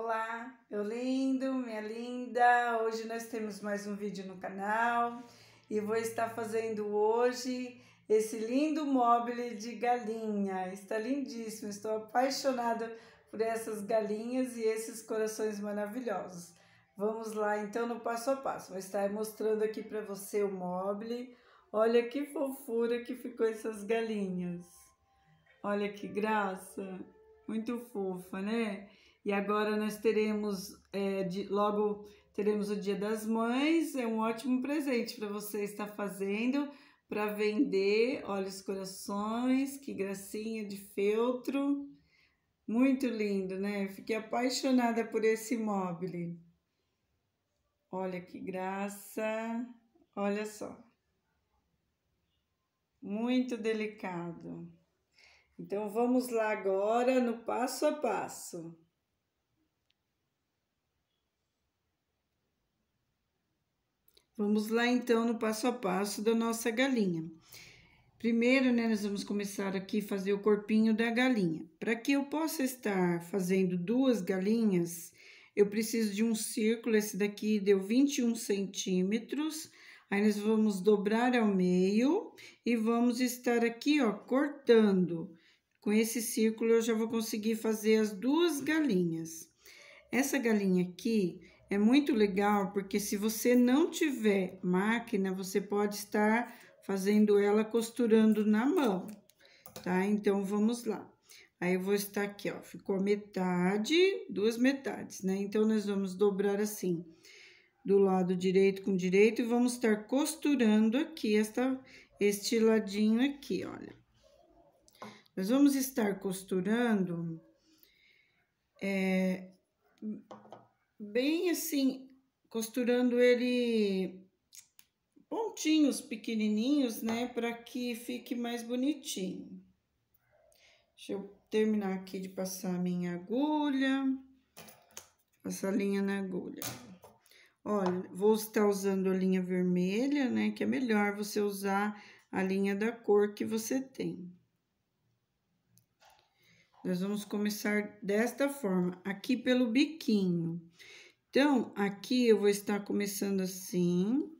Olá, meu lindo, minha linda! Hoje nós temos mais um vídeo no canal e vou estar fazendo hoje esse lindo móvel de galinha. Está lindíssimo, estou apaixonada por essas galinhas e esses corações maravilhosos. Vamos lá então no passo a passo. Vou estar mostrando aqui para você o móvel. Olha que fofura que ficou essas galinhas. Olha que graça, muito fofa, né? E agora nós teremos, é, de, logo teremos o Dia das Mães, é um ótimo presente para você estar fazendo para vender. Olha os corações, que gracinha de feltro. Muito lindo, né? fiquei apaixonada por esse móvel. Olha que graça. Olha só. Muito delicado. Então vamos lá agora no passo a passo. Vamos lá então no passo a passo da nossa galinha. Primeiro, né, nós vamos começar aqui fazer o corpinho da galinha. Para que eu possa estar fazendo duas galinhas, eu preciso de um círculo, esse daqui deu 21 centímetros. Aí, nós vamos dobrar ao meio e vamos estar aqui, ó, cortando. Com esse círculo, eu já vou conseguir fazer as duas galinhas. Essa galinha aqui, é muito legal porque se você não tiver máquina, você pode estar fazendo ela costurando na mão, tá? Então, vamos lá. Aí, eu vou estar aqui, ó, ficou metade, duas metades, né? Então, nós vamos dobrar assim, do lado direito com direito, e vamos estar costurando aqui, esta, este ladinho aqui, olha. Nós vamos estar costurando é, bem assim, costurando ele pontinhos pequenininhos, né, para que fique mais bonitinho. Deixa eu terminar aqui de passar a minha agulha, passar a linha na agulha. Olha, vou estar usando a linha vermelha, né, que é melhor você usar a linha da cor que você tem. Nós vamos começar desta forma, aqui pelo biquinho. Então, aqui eu vou estar começando assim.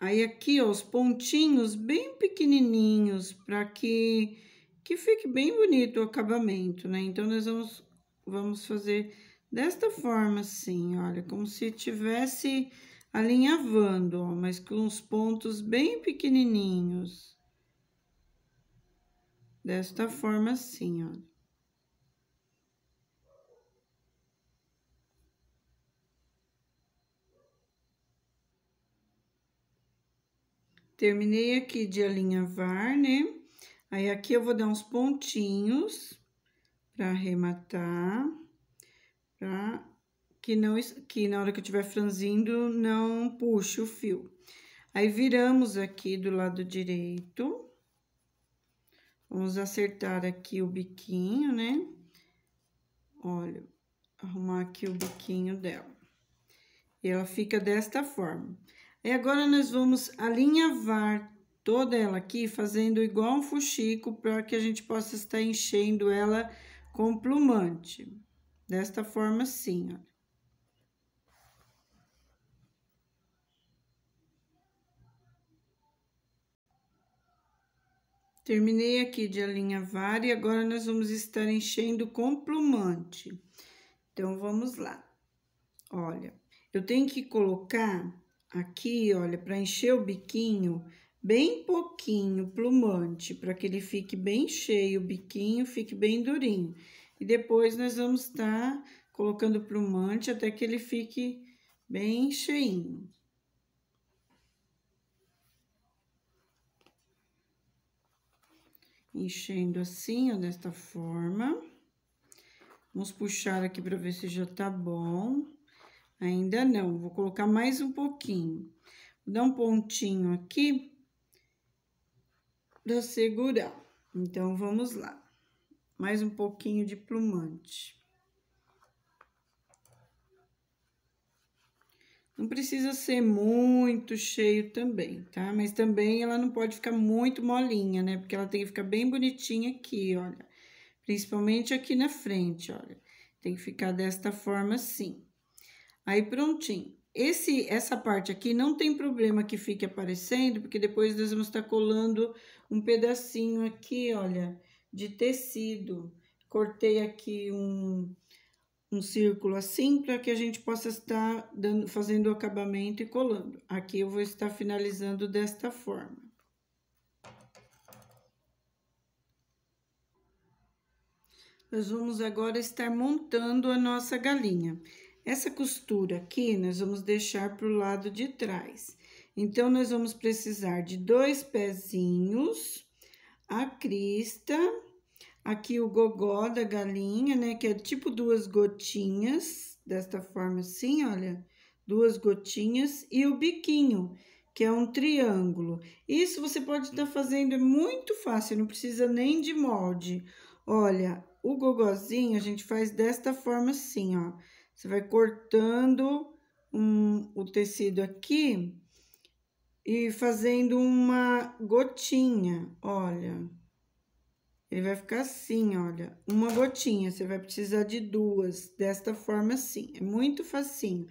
Aí, aqui, ó, os pontinhos bem pequenininhos, para que, que fique bem bonito o acabamento, né? Então, nós vamos, vamos fazer desta forma, assim, olha, como se tivesse alinhavando, ó, mas com uns pontos bem pequenininhos. Desta forma assim, ó. Terminei aqui de alinhavar, né? Aí aqui eu vou dar uns pontinhos para arrematar, para que, não, que na hora que eu estiver franzindo, não puxe o fio. Aí, viramos aqui do lado direito. Vamos acertar aqui o biquinho, né? Olha, arrumar aqui o biquinho dela. E ela fica desta forma. Aí, agora, nós vamos alinhavar toda ela aqui, fazendo igual um fuxico, para que a gente possa estar enchendo ela com plumante. Desta forma, assim, olha. Terminei aqui de alinhavar e agora nós vamos estar enchendo com plumante. Então, vamos lá. Olha, eu tenho que colocar aqui, olha, para encher o biquinho, bem pouquinho plumante, para que ele fique bem cheio, o biquinho fique bem durinho. E depois nós vamos estar tá colocando plumante até que ele fique bem cheinho. enchendo assim, ó, desta forma. Vamos puxar aqui para ver se já tá bom. Ainda não, vou colocar mais um pouquinho. Vou dar um pontinho aqui para segurar. Então, vamos lá. Mais um pouquinho de plumante. Não precisa ser muito cheio também, tá? Mas também ela não pode ficar muito molinha, né? Porque ela tem que ficar bem bonitinha aqui, olha. Principalmente aqui na frente, olha. Tem que ficar desta forma assim. Aí, prontinho. Esse, essa parte aqui não tem problema que fique aparecendo, porque depois nós vamos estar tá colando um pedacinho aqui, olha, de tecido. Cortei aqui um um círculo assim para que a gente possa estar dando, fazendo o acabamento e colando. Aqui eu vou estar finalizando desta forma. Nós vamos agora estar montando a nossa galinha. Essa costura aqui, nós vamos deixar para o lado de trás. Então, nós vamos precisar de dois pezinhos, a crista Aqui o gogó da galinha, né? Que é tipo duas gotinhas, desta forma assim, olha. Duas gotinhas e o biquinho, que é um triângulo. Isso você pode estar tá fazendo, é muito fácil, não precisa nem de molde. Olha, o gogozinho a gente faz desta forma assim, ó. Você vai cortando um, o tecido aqui e fazendo uma gotinha, olha. Ele vai ficar assim, olha, uma gotinha, você vai precisar de duas, desta forma assim, é muito facinho.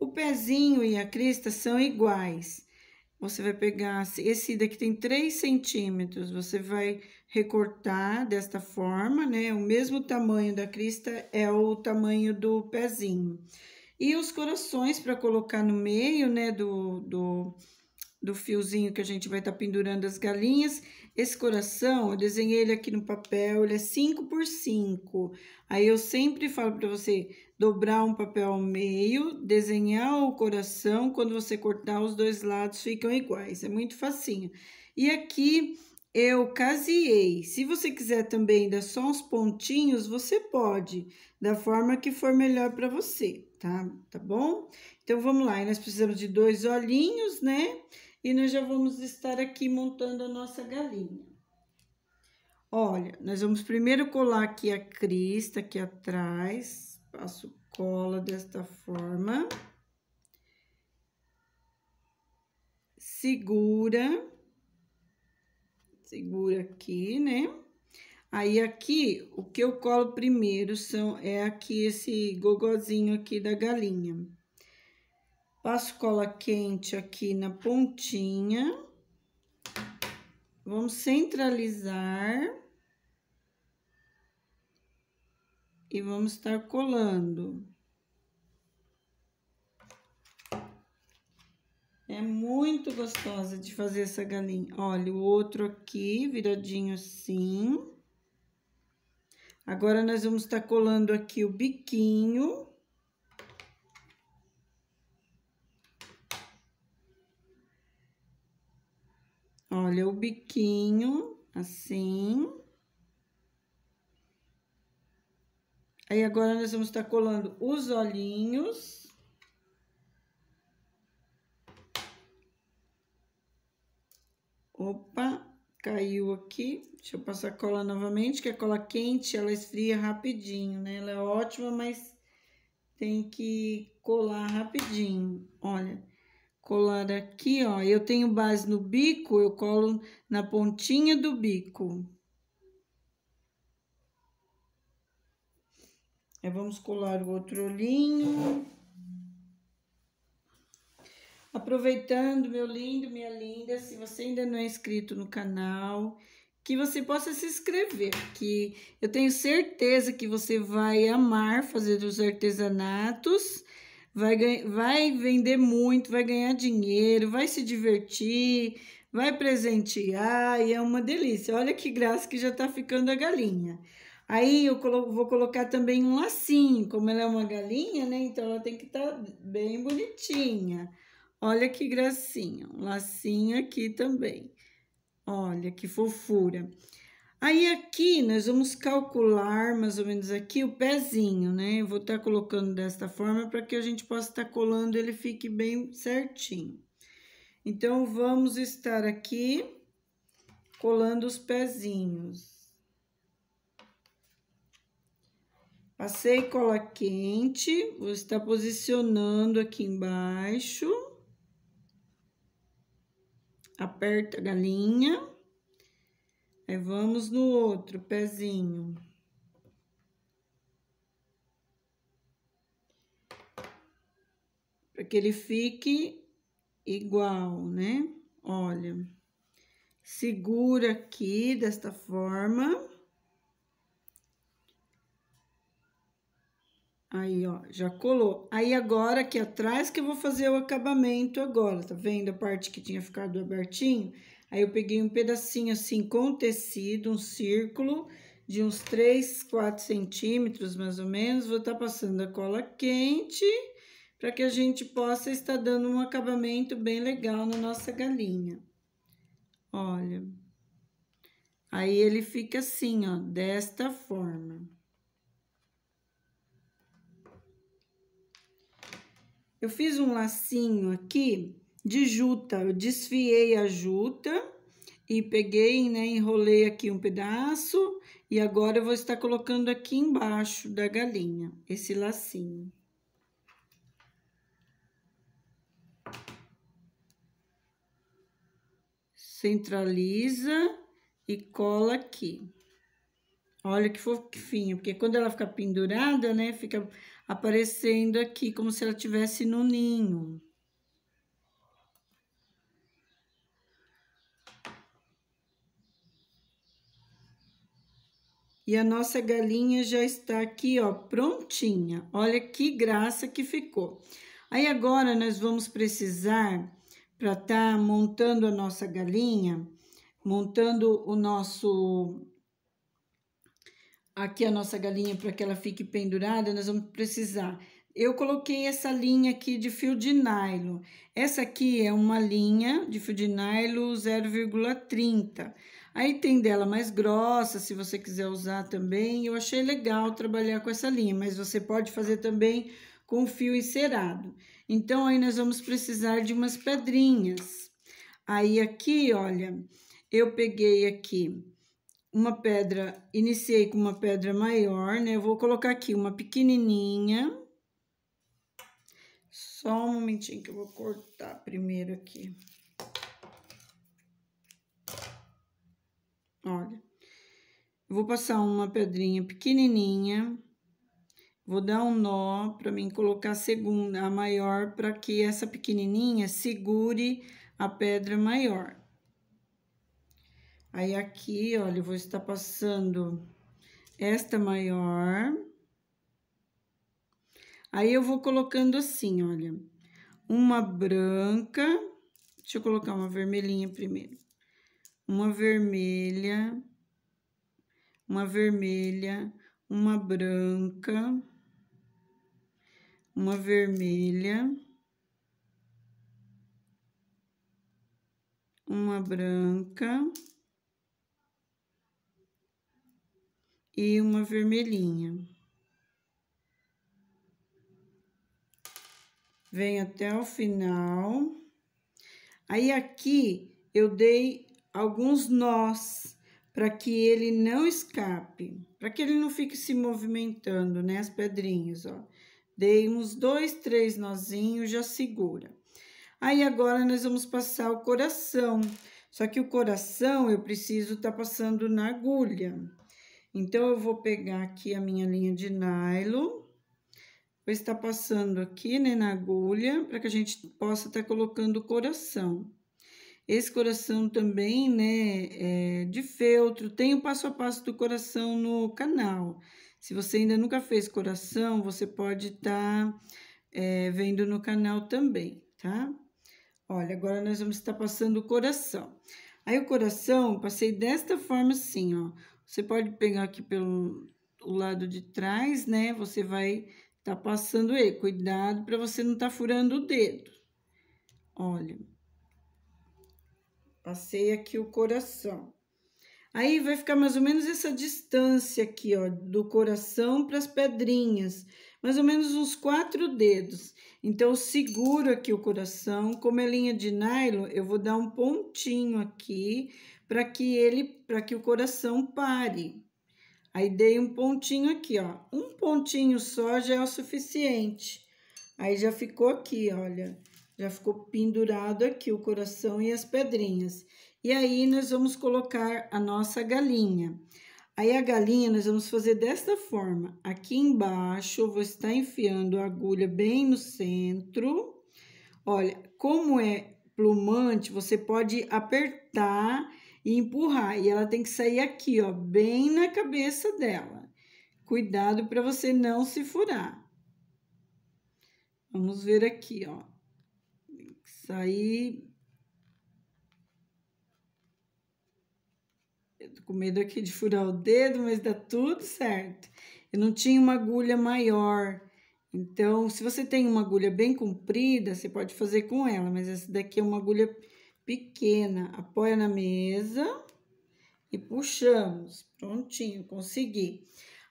O pezinho e a crista são iguais. Você vai pegar esse daqui tem 3 centímetros, você vai recortar desta forma, né? O mesmo tamanho da crista é o tamanho do pezinho. E os corações para colocar no meio, né, do, do, do fiozinho que a gente vai estar tá pendurando as galinhas, esse coração, eu desenhei ele aqui no papel, ele é 5 por 5. Aí eu sempre falo para você dobrar um papel ao meio, desenhar o coração, quando você cortar os dois lados ficam iguais, é muito facinho. E aqui eu caseei. Se você quiser também dar só uns pontinhos, você pode, da forma que for melhor para você, tá? Tá bom? Então, vamos lá. E nós precisamos de dois olhinhos, né? e nós já vamos estar aqui montando a nossa galinha. Olha, nós vamos primeiro colar aqui a crista aqui atrás, passo cola desta forma. Segura, segura aqui, né? Aí aqui, o que eu colo primeiro são, é aqui esse gogozinho aqui da galinha. Passo cola quente aqui na pontinha. Vamos centralizar. E vamos estar colando. É muito gostosa de fazer essa galinha. Olha, o outro aqui, viradinho assim. Agora, nós vamos estar colando aqui o biquinho. Olha o biquinho, assim. Aí agora nós vamos estar tá colando os olhinhos. Opa, caiu aqui. Deixa eu passar a cola novamente, que a cola quente, ela esfria rapidinho, né? Ela é ótima, mas tem que colar rapidinho. Olha, colar aqui, ó. Eu tenho base no bico, eu colo na pontinha do bico. Aí, vamos colar o outro olhinho. Aproveitando, meu lindo, minha linda, se você ainda não é inscrito no canal, que você possa se inscrever, que eu tenho certeza que você vai amar fazer os artesanatos vai, vai vender muito, vai ganhar dinheiro, vai se divertir, vai presentear e é uma delícia. Olha que graça que já tá ficando a galinha. Aí eu colo vou colocar também um lacinho, como ela é uma galinha, né? Então ela tem que estar tá bem bonitinha. Olha que gracinha, um lacinho aqui também. Olha que fofura. Aí aqui nós vamos calcular mais ou menos aqui o pezinho, né? Eu vou estar tá colocando desta forma para que a gente possa estar tá colando ele fique bem certinho. Então, vamos estar aqui colando os pezinhos. Passei cola quente, vou estar posicionando aqui embaixo. Aperta a galinha. Aí vamos no outro pezinho. Para que ele fique igual, né? Olha, segura aqui desta forma. Aí, ó, já colou. Aí, agora, aqui atrás que eu vou fazer o acabamento agora, tá vendo? A parte que tinha ficado abertinho. Aí eu peguei um pedacinho assim com tecido, um círculo de uns 3, 4 centímetros mais ou menos. Vou estar tá passando a cola quente para que a gente possa estar dando um acabamento bem legal na nossa galinha. Olha. Aí ele fica assim, ó, desta forma. Eu fiz um lacinho aqui de juta. Eu desfiei a juta e peguei, né, enrolei aqui um pedaço e agora eu vou estar colocando aqui embaixo da galinha esse lacinho. Centraliza e cola aqui. Olha que fofinho, porque quando ela fica pendurada, né, fica aparecendo aqui como se ela tivesse no ninho. E a nossa galinha já está aqui, ó, prontinha. Olha que graça que ficou. Aí agora nós vamos precisar, para estar tá montando a nossa galinha, montando o nosso... Aqui a nossa galinha, para que ela fique pendurada, nós vamos precisar eu coloquei essa linha aqui de fio de nylon. Essa aqui é uma linha de fio de nylon 0,30. Aí tem dela mais grossa, se você quiser usar também. Eu achei legal trabalhar com essa linha, mas você pode fazer também com fio encerado. Então, aí nós vamos precisar de umas pedrinhas. Aí aqui, olha, eu peguei aqui uma pedra, iniciei com uma pedra maior, né? Eu vou colocar aqui uma pequenininha. Só um momentinho que eu vou cortar primeiro aqui. Olha, vou passar uma pedrinha pequenininha, vou dar um nó para mim colocar a segunda, a maior, para que essa pequenininha segure a pedra maior. Aí aqui, olha, eu vou estar passando esta maior. Aí eu vou colocando assim, olha, uma branca, deixa eu colocar uma vermelhinha primeiro uma vermelha, uma vermelha, uma branca, uma vermelha, uma branca e uma vermelhinha. Vem até o final. Aí aqui eu dei alguns nós, para que ele não escape, para que ele não fique se movimentando, né? As pedrinhas, ó. Dei uns dois, três nozinhos, já segura. Aí agora nós vamos passar o coração. Só que o coração eu preciso estar tá passando na agulha. Então eu vou pegar aqui a minha linha de nylon, vou estar passando aqui, né, na agulha, para que a gente possa estar tá colocando o coração. Esse coração também, né, é de feltro, tem o passo a passo do coração no canal. Se você ainda nunca fez coração, você pode estar tá, é, vendo no canal também, tá? Olha, agora nós vamos estar passando o coração. Aí o coração, passei desta forma assim, ó. Você pode pegar aqui pelo o lado de trás, né? Você vai tá passando ele. Cuidado para você não tá furando o dedo. Olha. Passei aqui o coração. Aí vai ficar mais ou menos essa distância aqui, ó, do coração para as pedrinhas, mais ou menos uns quatro dedos. Então, eu seguro aqui o coração, como é linha de nylon, eu vou dar um pontinho aqui para que ele, para que o coração pare. Aí, dei um pontinho aqui, ó. Um pontinho só já é o suficiente. Aí, já ficou aqui, olha. Olha. Já ficou pendurado aqui o coração e as pedrinhas. E aí, nós vamos colocar a nossa galinha. Aí, a galinha nós vamos fazer desta forma. Aqui embaixo, eu vou estar enfiando a agulha bem no centro. Olha, como é plumante, você pode apertar e empurrar. E ela tem que sair aqui, ó, bem na cabeça dela. Cuidado para você não se furar. Vamos ver aqui, ó. Isso aí. Eu tô com medo aqui de furar o dedo, mas dá tudo certo. Eu não tinha uma agulha maior. Então, se você tem uma agulha bem comprida, você pode fazer com ela, mas essa daqui é uma agulha pequena. Apoia na mesa e puxamos. Prontinho, consegui.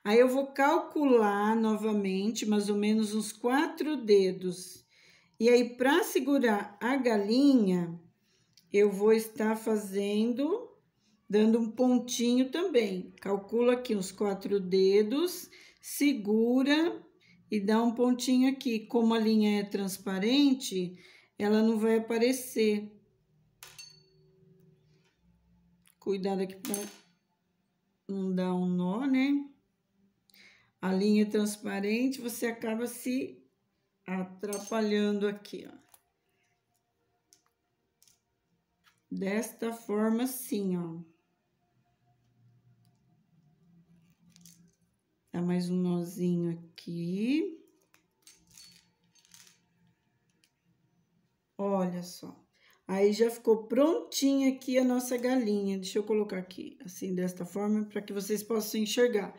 Aí eu vou calcular novamente mais ou menos uns quatro dedos e aí, para segurar a galinha, eu vou estar fazendo, dando um pontinho também. Calcula aqui os quatro dedos, segura e dá um pontinho aqui. Como a linha é transparente, ela não vai aparecer. Cuidado aqui para não dar um nó, né? A linha é transparente, você acaba se atrapalhando aqui, ó. Desta forma, assim, ó. Dá mais um nozinho aqui. Olha só. Aí já ficou prontinha aqui a nossa galinha. Deixa eu colocar aqui, assim, desta forma, para que vocês possam enxergar.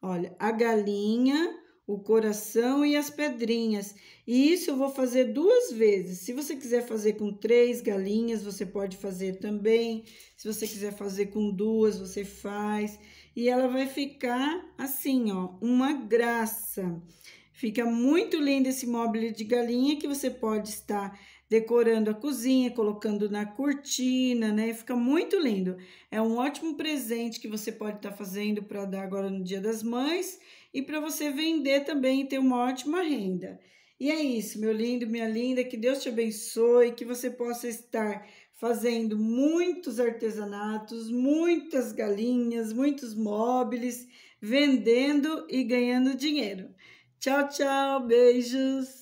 Olha, a galinha o coração e as pedrinhas. E isso eu vou fazer duas vezes. Se você quiser fazer com três galinhas, você pode fazer também. Se você quiser fazer com duas, você faz. E ela vai ficar assim, ó, uma graça. Fica muito lindo esse móvel de galinha que você pode estar decorando a cozinha, colocando na cortina, né? Fica muito lindo. É um ótimo presente que você pode estar fazendo para dar agora no Dia das Mães e para você vender também e ter uma ótima renda. E é isso, meu lindo, minha linda, que Deus te abençoe, que você possa estar fazendo muitos artesanatos, muitas galinhas, muitos móveis, vendendo e ganhando dinheiro. Tchau, tchau, beijos!